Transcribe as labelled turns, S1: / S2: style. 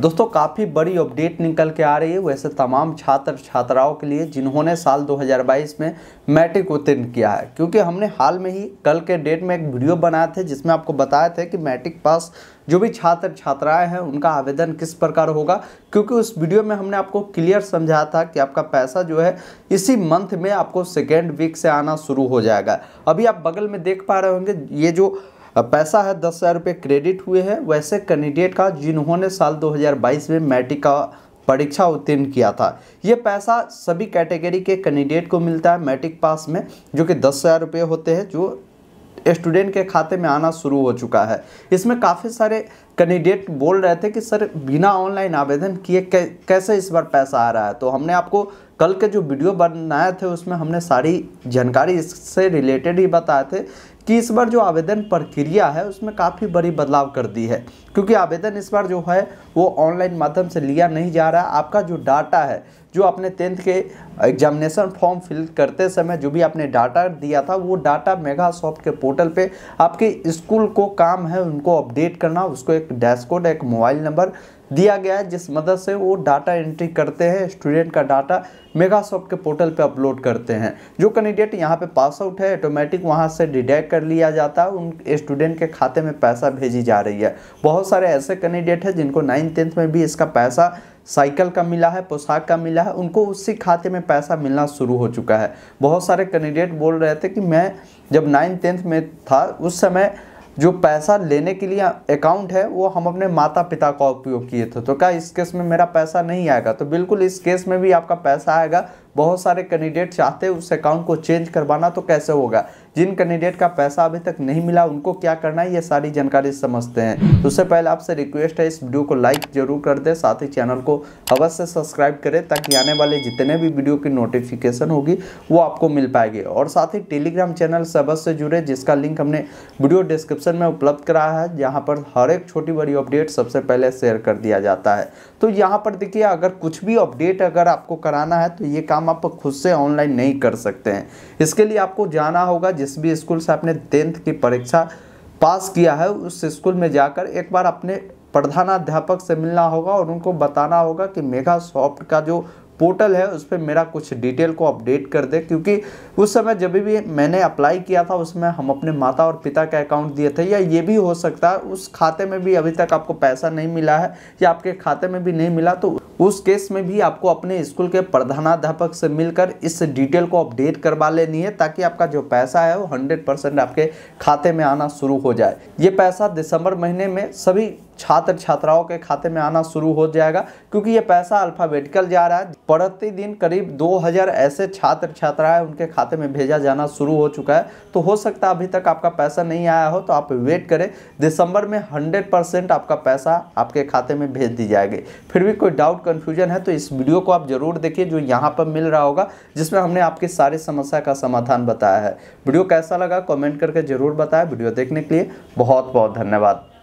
S1: दोस्तों काफ़ी बड़ी अपडेट निकल के आ रही है वैसे तमाम छात्र छात्राओं के लिए जिन्होंने साल 2022 में मैट्रिक उत्तीर्ण किया है क्योंकि हमने हाल में ही कल के डेट में एक वीडियो बनाए थे जिसमें आपको बताया थे कि मैट्रिक पास जो भी छात्र छात्राएं हैं उनका आवेदन किस प्रकार होगा क्योंकि उस वीडियो में हमने आपको क्लियर समझाया था कि आपका पैसा जो है इसी मंथ में आपको सेकेंड वीक से आना शुरू हो जाएगा अभी आप बगल में देख पा रहे होंगे ये जो पैसा है दस हज़ार रुपये क्रेडिट हुए हैं वैसे कैंडिडेट का जिन्होंने साल 2022 में मैट्रिक का परीक्षा उत्तीर्ण किया था ये पैसा सभी कैटेगरी के कैंडिडेट को मिलता है मैट्रिक पास में जो कि दस हज़ार रुपये होते हैं जो स्टूडेंट के खाते में आना शुरू हो चुका है इसमें काफ़ी सारे कैंडिडेट बोल रहे थे कि सर बिना ऑनलाइन आवेदन किए कैसे इस बार पैसा आ रहा है तो हमने आपको कल के जो वीडियो बनाए थे उसमें हमने सारी जानकारी इससे रिलेटेड ही बताए थे कि इस बार जो आवेदन प्रक्रिया है उसमें काफ़ी बड़ी बदलाव कर दी है क्योंकि आवेदन इस बार जो है वो ऑनलाइन माध्यम से लिया नहीं जा रहा आपका जो डाटा है जो आपने टेंथ के एग्जामिनेशन फॉर्म फिल करते समय जो भी आपने डाटा दिया था वो डाटा मेगा सॉफ्ट के पोर्टल पे आपके स्कूल को काम है उनको अपडेट करना उसको एक डैशकोड एक मोबाइल नंबर दिया गया है जिस मदद से वो डाटा एंट्री करते हैं स्टूडेंट का डाटा मेगासॉफ्ट के पोर्टल पे अपलोड करते हैं जो कैंडिडेट यहाँ पे पास आउट है ऑटोमेटिक वहाँ से डिडेक्ट कर लिया जाता है उन स्टूडेंट के खाते में पैसा भेजी जा रही है बहुत सारे ऐसे कैंडिडेट हैं जिनको नाइन टेंथ में भी इसका पैसा साइकिल का मिला है पोशाक का मिला है उनको उसी खाते में पैसा मिलना शुरू हो चुका है बहुत सारे कैंडिडेट बोल रहे थे कि मैं जब नाइन्थ टेंथ में था उस समय जो पैसा लेने के लिए अकाउंट है वो हम अपने माता पिता का उपयोग किए थे तो क्या इस केस में मेरा पैसा नहीं आएगा तो बिल्कुल इस केस में भी आपका पैसा आएगा बहुत सारे कैंडिडेट चाहते हैं उस अकाउंट को चेंज करवाना तो कैसे होगा जिन कैंडिडेट का पैसा अभी तक नहीं मिला उनको क्या करना है ये सारी जानकारी समझते हैं तो उससे पहले आपसे रिक्वेस्ट है इस वीडियो को लाइक जरूर कर दें साथ ही चैनल को अवश्य सब्सक्राइब करें ताकि आने वाले जितने भी वीडियो की नोटिफिकेशन होगी वो आपको मिल पाएगी और साथ ही टेलीग्राम चैनल से अवश्य जुड़े जिसका लिंक हमने वीडियो डिस्क्रिप्शन में उपलब्ध कराया है जहाँ पर हर एक छोटी बड़ी अपडेट सबसे पहले शेयर कर दिया जाता है तो यहाँ पर देखिए अगर कुछ भी अपडेट अगर आपको कराना है तो ये काम आप खुद से ऑनलाइन नहीं कर सकते हैं इसके लिए आपको जाना होगा जिस जिस भी स्कूल से आपने टेंथ की परीक्षा पास किया है उस स्कूल में जाकर एक बार अपने प्रधानाध्यापक से मिलना होगा और उनको बताना होगा कि मेगा सॉफ्ट का जो पोर्टल है उस पर मेरा कुछ डिटेल को अपडेट कर दे क्योंकि उस समय जब भी मैंने अप्लाई किया था उसमें हम अपने माता और पिता का अकाउंट दिए थे या ये भी हो सकता है उस खाते में भी अभी तक आपको पैसा नहीं मिला है या आपके खाते में भी नहीं मिला तो उस केस में भी आपको अपने स्कूल के प्रधानाध्यापक से मिलकर इस डिटेल को अपडेट करवा लेनी है ताकि आपका जो पैसा है वो हंड्रेड परसेंट आपके खाते में आना शुरू हो जाए ये पैसा दिसंबर महीने में सभी छात्र छात्राओं के खाते में आना शुरू हो जाएगा क्योंकि ये पैसा अल्फ़ाबेटिकल जा रहा है प्रतिदिन करीब 2000 ऐसे छात्र छात्राएं उनके खाते में भेजा जाना शुरू हो चुका है तो हो सकता है अभी तक आपका पैसा नहीं आया हो तो आप वेट करें दिसंबर में 100 परसेंट आपका पैसा आपके खाते में भेज दी जाएगी फिर भी कोई डाउट कन्फ्यूजन है तो इस वीडियो को आप जरूर देखिए जो यहाँ पर मिल रहा होगा जिसमें हमने आपकी सारी समस्या का समाधान बताया है वीडियो कैसा लगा कॉमेंट करके ज़रूर बताया वीडियो देखने के लिए बहुत बहुत धन्यवाद